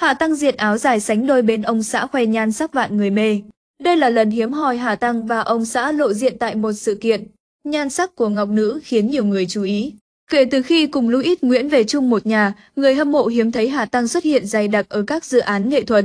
Hà Tăng diện áo dài sánh đôi bên ông xã khoe nhan sắc vạn người mê. Đây là lần hiếm hoi Hà Tăng và ông xã lộ diện tại một sự kiện. Nhan sắc của Ngọc Nữ khiến nhiều người chú ý. Kể từ khi cùng Louis Nguyễn về chung một nhà, người hâm mộ hiếm thấy Hà Tăng xuất hiện dày đặc ở các dự án nghệ thuật.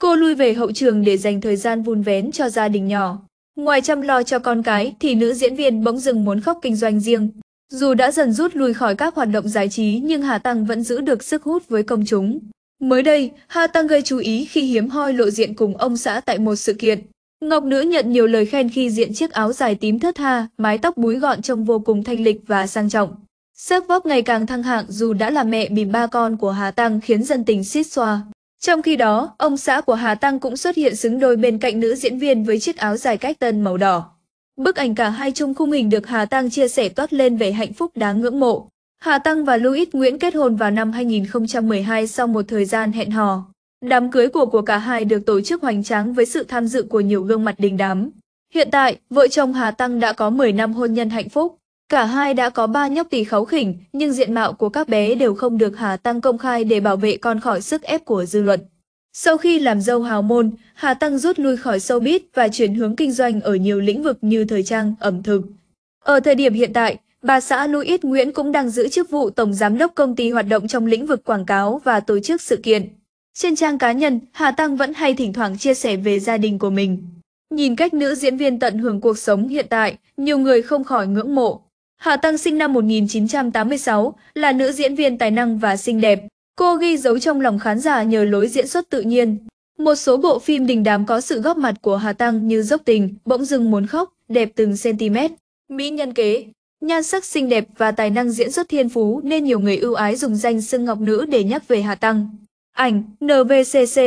Cô lui về hậu trường để dành thời gian vun vén cho gia đình nhỏ. Ngoài chăm lo cho con cái thì nữ diễn viên bỗng dừng muốn khóc kinh doanh riêng. Dù đã dần rút lui khỏi các hoạt động giải trí nhưng Hà Tăng vẫn giữ được sức hút với công chúng. Mới đây, Hà Tăng gây chú ý khi hiếm hoi lộ diện cùng ông xã tại một sự kiện. Ngọc Nữ nhận nhiều lời khen khi diện chiếc áo dài tím thướt tha, mái tóc búi gọn trông vô cùng thanh lịch và sang trọng. Sắc vóc ngày càng thăng hạng dù đã là mẹ bìm ba con của Hà Tăng khiến dân tình xít xoa. Trong khi đó, ông xã của Hà Tăng cũng xuất hiện xứng đôi bên cạnh nữ diễn viên với chiếc áo dài cách tân màu đỏ. Bức ảnh cả hai chung khung hình được Hà Tăng chia sẻ toát lên vẻ hạnh phúc đáng ngưỡng mộ. Hà Tăng và Louis Nguyễn kết hôn vào năm 2012 sau một thời gian hẹn hò. Đám cưới của của cả hai được tổ chức hoành tráng với sự tham dự của nhiều gương mặt đình đám. Hiện tại, vợ chồng Hà Tăng đã có 10 năm hôn nhân hạnh phúc. Cả hai đã có ba nhóc tỷ kháu khỉnh, nhưng diện mạo của các bé đều không được Hà Tăng công khai để bảo vệ con khỏi sức ép của dư luận. Sau khi làm dâu hào môn, Hà Tăng rút lui khỏi showbiz và chuyển hướng kinh doanh ở nhiều lĩnh vực như thời trang, ẩm thực. Ở thời điểm hiện tại, Bà xã Louis Nguyễn cũng đang giữ chức vụ Tổng Giám đốc công ty hoạt động trong lĩnh vực quảng cáo và tổ chức sự kiện. Trên trang cá nhân, Hà Tăng vẫn hay thỉnh thoảng chia sẻ về gia đình của mình. Nhìn cách nữ diễn viên tận hưởng cuộc sống hiện tại, nhiều người không khỏi ngưỡng mộ. Hà Tăng sinh năm 1986, là nữ diễn viên tài năng và xinh đẹp. Cô ghi dấu trong lòng khán giả nhờ lối diễn xuất tự nhiên. Một số bộ phim đình đám có sự góp mặt của Hà Tăng như Dốc Tình, Bỗng dưng muốn khóc, Đẹp từng centimet Mỹ nhân kế, Nhan sắc xinh đẹp và tài năng diễn xuất thiên phú nên nhiều người ưu ái dùng danh xưng ngọc nữ để nhắc về Hà Tăng. Ảnh NVCC